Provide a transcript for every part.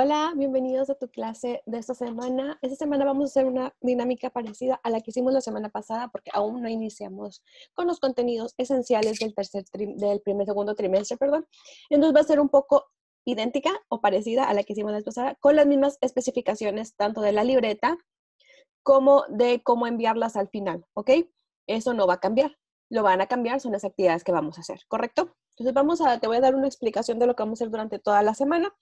Hola, bienvenidos a tu clase de esta semana. Esta semana vamos a hacer una dinámica parecida a la que hicimos la semana pasada porque aún no iniciamos con los contenidos esenciales del tercer del primer segundo trimestre, perdón. Entonces va a ser un poco idéntica o parecida a la que hicimos la semana pasada con las mismas especificaciones tanto de la libreta como de cómo enviarlas al final, ¿ok? Eso no va a cambiar. Lo van a cambiar son las actividades que vamos a hacer, ¿correcto? Entonces vamos a, te voy a dar una explicación de lo que vamos a hacer durante toda la semana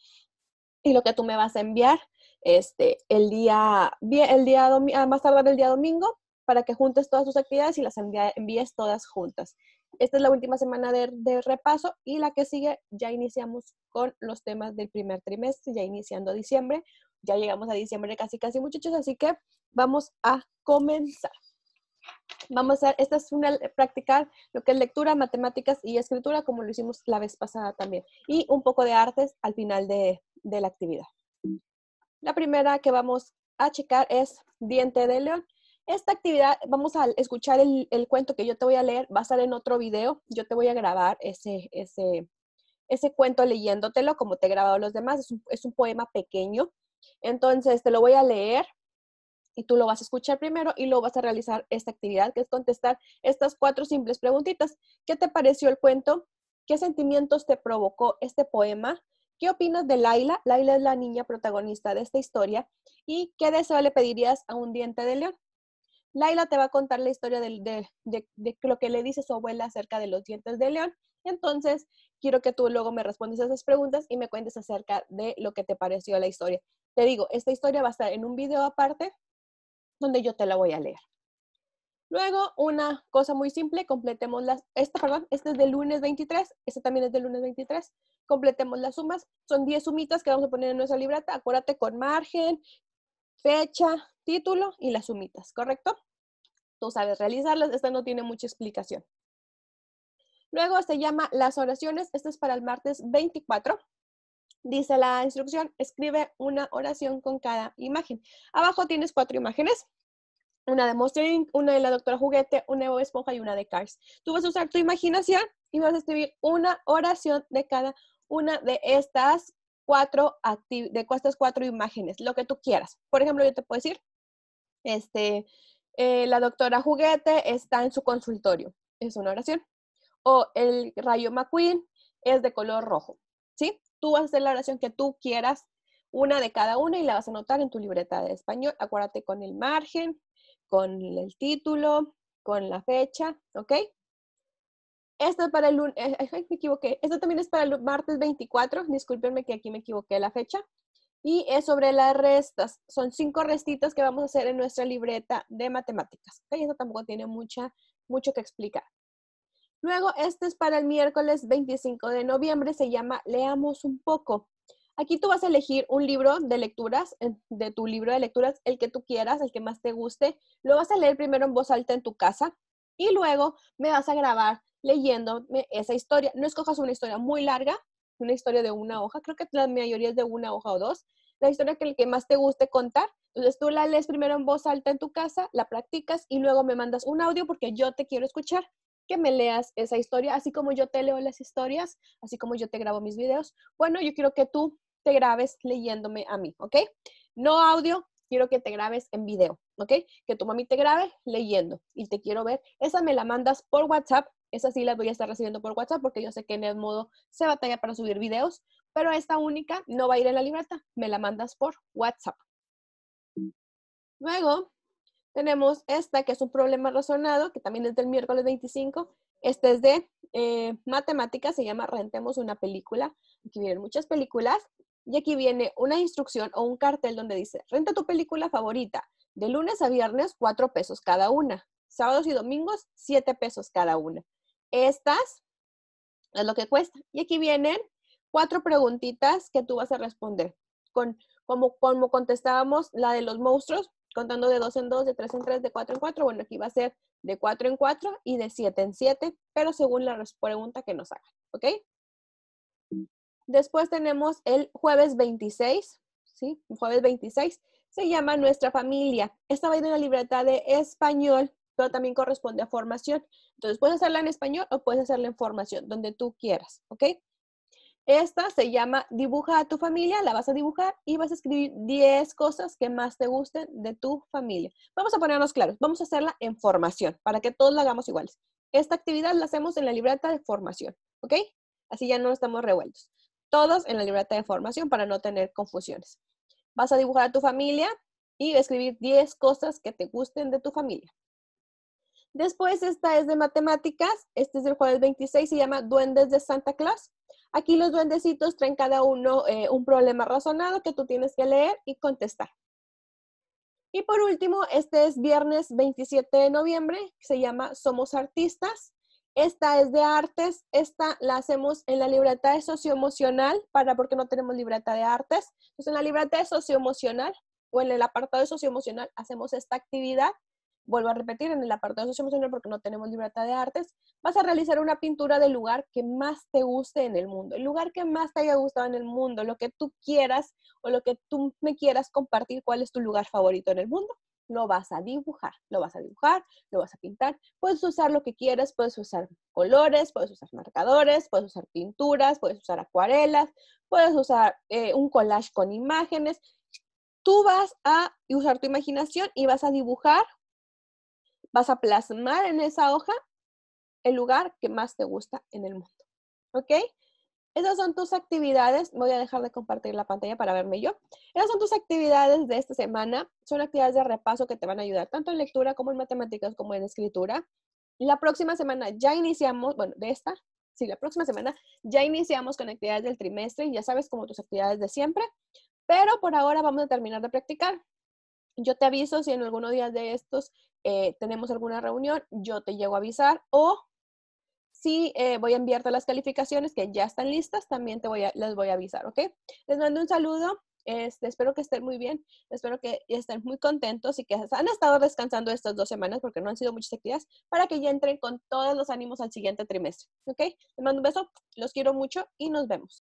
y lo que tú me vas a enviar este, el día, el día ah, más tardar el día domingo para que juntes todas tus actividades y las envíes todas juntas. Esta es la última semana de, repaso y la que sigue ya iniciamos con los temas del primer trimestre, ya iniciando diciembre, ya llegamos a diciembre casi casi muchachos, así que vamos a comenzar. Vamos a, esta es una, practicar lo que es lectura, matemáticas y escritura, como lo hicimos la vez pasada también, y un poco de artes al final de, de la actividad. La primera que vamos a checar es Diente de León. Esta actividad, vamos a escuchar el, cuento que yo te voy a leer, va a estar en otro video, yo te voy a grabar ese, ese, ese cuento leyéndotelo como te he grabado los demás, es un, es un poema pequeño, entonces te lo voy a leer y tú lo vas a escuchar primero y luego vas a realizar esta actividad que es contestar estas cuatro simples preguntitas. ¿Qué te pareció el cuento? ¿Qué sentimientos te provocó este poema? ¿Qué opinas de Laila? Laila es la niña protagonista de esta historia. ¿Y qué deseo le pedirías a un diente de león? Laila te va a contar la historia de, lo que le dice su abuela acerca de los dientes de león. Entonces, quiero que tú luego me respondas esas preguntas y me cuentes acerca de lo que te pareció la historia. Te digo, esta historia va a estar en un video aparte donde yo te la voy a leer. Luego, una cosa muy simple, completemos las, esta, perdón, esta es del lunes 23, esta también es del lunes 23, completemos las sumas, son 10 sumitas que vamos a poner en nuestra libreta, acuérdate con margen, fecha, título y las sumitas, ¿correcto? Tú sabes realizarlas, esta no tiene mucha explicación. Luego se llama las oraciones, esta es para el martes 24, dice la instrucción, escribe una oración con cada imagen. Abajo tienes cuatro imágenes una de Monster una de la Doctora Juguete, una de Bob Esponja y una de Cars. Tú vas a usar tu imaginación y vas a escribir una oración de cada una de estas cuatro, de estas cuatro imágenes, lo que tú quieras. Por ejemplo, yo te puedo decir, este, eh, la doctora Juguete está en su consultorio, es una oración. O el rayo McQueen es de color rojo, ¿sí? Tú vas a hacer la oración que tú quieras, una de cada una, y la vas a anotar en tu libreta de español. Acuérdate con el margen, con el título, con la fecha, ¿ok? Esto es para el lunes, eh, me equivoqué, Esto también es para el martes 24, discúlpenme que aquí me equivoqué la fecha. Y es sobre las restas, son cinco restitas que vamos a hacer en nuestra libreta de matemáticas, ¿ok? tampoco tiene mucha, mucho que explicar. Luego, este es para el miércoles 25 de noviembre, se llama Leamos un poco. Aquí tú vas a elegir un libro de lecturas, de tu libro de lecturas, el que tú quieras, el que más te guste. Lo vas a leer primero en voz alta en tu casa y luego me vas a grabar leyéndome esa historia. No escojas una historia muy larga, una historia de una hoja, creo que la mayoría es de una hoja o dos, la historia que, el que más te guste contar. Entonces tú la lees primero en voz alta en tu casa, la practicas y luego me mandas un audio porque yo te quiero escuchar que me leas esa historia, así como yo te leo las historias, así como yo te grabo mis videos. Bueno, yo quiero que tú te grabes leyéndome a mí, ¿ok? No audio, quiero que te grabes en video, ¿ok? Que tu mami te grabe leyendo y te quiero ver. Esa me la mandas por WhatsApp, esa sí la voy a estar recibiendo por WhatsApp porque yo sé que en el modo se batalla para subir videos, pero esta única no va a ir en la libreta, me la mandas por WhatsApp. Luego tenemos esta que es un problema razonado, que también es del miércoles 25. Este es de eh, matemáticas, se llama Rentemos una película. Aquí vienen muchas películas y aquí viene una instrucción o un cartel donde dice, renta tu película favorita. De lunes a viernes, cuatro pesos cada una. Sábados y domingos, siete pesos cada una. Estas es lo que cuesta. Y aquí vienen cuatro preguntitas que tú vas a responder. Con, como, como contestábamos la de los monstruos, contando de dos en dos, de tres en tres, de cuatro en cuatro. Bueno, aquí va a ser de cuatro en cuatro y de siete en siete, pero según la pregunta que nos hagan. ¿Ok? Después tenemos el jueves 26, ¿sí? Jueves 26, se llama Nuestra Familia. Esta va a ir en la libreta de español, pero también corresponde a formación. Entonces, puedes hacerla en español o puedes hacerla en formación, donde tú quieras, ¿ok? Esta se llama Dibuja a tu familia, la vas a dibujar y vas a escribir 10 cosas que más te gusten de tu familia. Vamos a ponernos claros, vamos a hacerla en formación, para que todos la hagamos iguales. Esta actividad la hacemos en la libreta de formación, ¿ok? Así ya no estamos revueltos todos en la libreta de formación para no tener confusiones. Vas a dibujar a tu familia y escribir 10 cosas que te gusten de tu familia. Después, esta es de matemáticas. Este es del jueves 26, se llama Duendes de Santa Claus. Aquí los duendecitos traen cada uno eh, un problema razonado que tú tienes que leer y contestar. Y por último, este es viernes 27 de noviembre, se llama Somos Artistas esta es de artes, esta la hacemos en la libreta de socioemocional, para porque no tenemos libreta de artes. Entonces, en la libreta de socioemocional o en el apartado de socioemocional hacemos esta actividad. Vuelvo a repetir, en el apartado de socioemocional porque no tenemos libreta de artes, vas a realizar una pintura del lugar que más te guste en el mundo, el lugar que más te haya gustado en el mundo, lo que tú quieras o lo que tú me quieras compartir, cuál es tu lugar favorito en el mundo lo vas a dibujar, lo vas a dibujar, lo vas a pintar. Puedes usar lo que quieras, puedes usar colores, puedes usar marcadores, puedes usar pinturas, puedes usar acuarelas, puedes usar eh, un collage con imágenes. Tú vas a usar tu imaginación y vas a dibujar, vas a plasmar en esa hoja el lugar que más te gusta en el mundo. ¿Ok? Esas son tus actividades. Voy a dejar de compartir la pantalla para verme yo. Esas son tus actividades de esta semana. Son actividades de repaso que te van a ayudar tanto en lectura como en matemáticas como en escritura. La próxima semana ya iniciamos, bueno, de esta, sí, la próxima semana ya iniciamos con actividades del trimestre y ya sabes como tus actividades de siempre. Pero por ahora vamos a terminar de practicar. Yo te aviso si en algunos días de estos eh, tenemos alguna reunión, yo te llego a avisar o Sí, eh, voy a enviarte las calificaciones que ya están listas, también te voy a, las voy a avisar, ¿ok? Les mando un saludo. Este, espero que estén muy bien, espero que estén muy contentos y que han estado descansando estas dos semanas porque no han sido muchas actividades para que ya entren con todos los ánimos al siguiente trimestre. ¿Ok? Les mando un beso, los quiero mucho y nos vemos.